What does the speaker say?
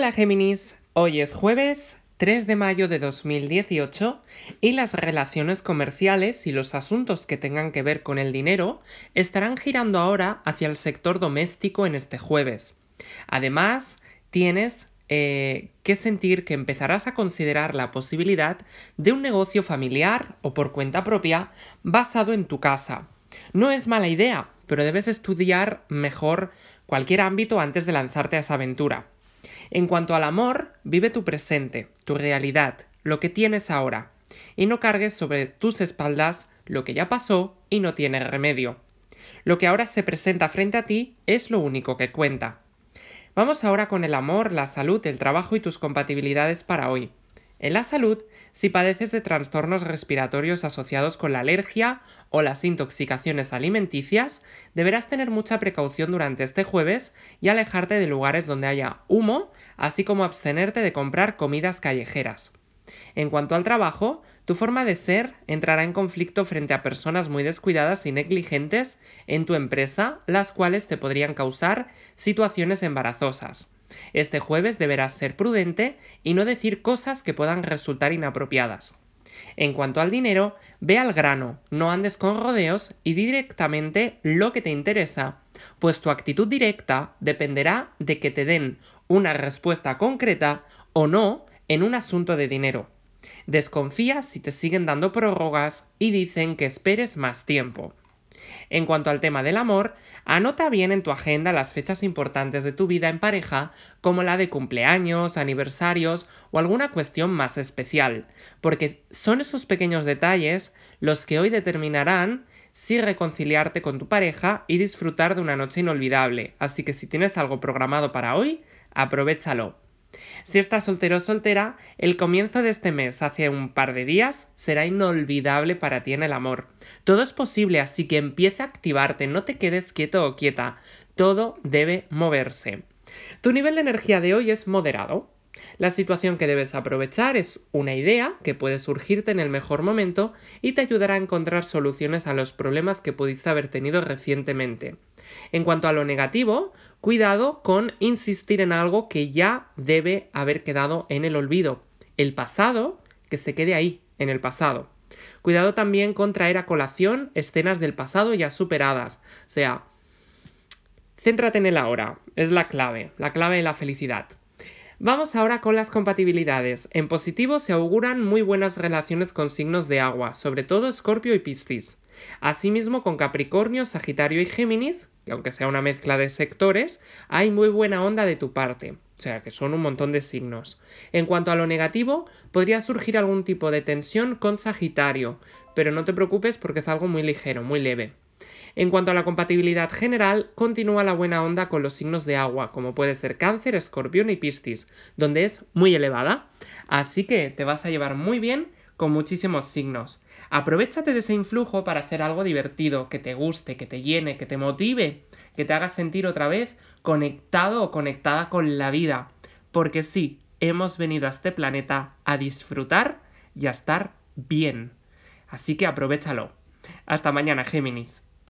Hola Géminis, hoy es jueves 3 de mayo de 2018 y las relaciones comerciales y los asuntos que tengan que ver con el dinero estarán girando ahora hacia el sector doméstico en este jueves. Además, tienes eh, que sentir que empezarás a considerar la posibilidad de un negocio familiar o por cuenta propia basado en tu casa. No es mala idea, pero debes estudiar mejor cualquier ámbito antes de lanzarte a esa aventura. En cuanto al amor, vive tu presente, tu realidad, lo que tienes ahora, y no cargues sobre tus espaldas lo que ya pasó y no tiene remedio. Lo que ahora se presenta frente a ti es lo único que cuenta. Vamos ahora con el amor, la salud, el trabajo y tus compatibilidades para hoy. En la salud, si padeces de trastornos respiratorios asociados con la alergia o las intoxicaciones alimenticias, deberás tener mucha precaución durante este jueves y alejarte de lugares donde haya humo, así como abstenerte de comprar comidas callejeras. En cuanto al trabajo, tu forma de ser entrará en conflicto frente a personas muy descuidadas y negligentes en tu empresa, las cuales te podrían causar situaciones embarazosas. Este jueves deberás ser prudente y no decir cosas que puedan resultar inapropiadas. En cuanto al dinero, ve al grano, no andes con rodeos y directamente lo que te interesa, pues tu actitud directa dependerá de que te den una respuesta concreta o no en un asunto de dinero. Desconfía si te siguen dando prórrogas y dicen que esperes más tiempo. En cuanto al tema del amor, anota bien en tu agenda las fechas importantes de tu vida en pareja, como la de cumpleaños, aniversarios o alguna cuestión más especial, porque son esos pequeños detalles los que hoy determinarán si reconciliarte con tu pareja y disfrutar de una noche inolvidable. Así que si tienes algo programado para hoy, aprovechalo. Si estás soltero o soltera, el comienzo de este mes hace un par de días será inolvidable para ti en el amor. Todo es posible, así que empieza a activarte, no te quedes quieto o quieta. Todo debe moverse. Tu nivel de energía de hoy es moderado. La situación que debes aprovechar es una idea que puede surgirte en el mejor momento y te ayudará a encontrar soluciones a los problemas que pudiste haber tenido recientemente. En cuanto a lo negativo, Cuidado con insistir en algo que ya debe haber quedado en el olvido. El pasado, que se quede ahí, en el pasado. Cuidado también con traer a colación escenas del pasado ya superadas. O sea, céntrate en el ahora, es la clave, la clave de la felicidad. Vamos ahora con las compatibilidades. En positivo se auguran muy buenas relaciones con signos de agua, sobre todo Escorpio y Piscis. Asimismo, con Capricornio, Sagitario y Géminis, que aunque sea una mezcla de sectores, hay muy buena onda de tu parte. O sea, que son un montón de signos. En cuanto a lo negativo, podría surgir algún tipo de tensión con Sagitario, pero no te preocupes porque es algo muy ligero, muy leve. En cuanto a la compatibilidad general, continúa la buena onda con los signos de agua, como puede ser cáncer, escorpión y piscis, donde es muy elevada. Así que te vas a llevar muy bien con muchísimos signos. Aprovechate de ese influjo para hacer algo divertido, que te guste, que te llene, que te motive, que te haga sentir otra vez conectado o conectada con la vida. Porque sí, hemos venido a este planeta a disfrutar y a estar bien. Así que aprovechalo. Hasta mañana, Géminis.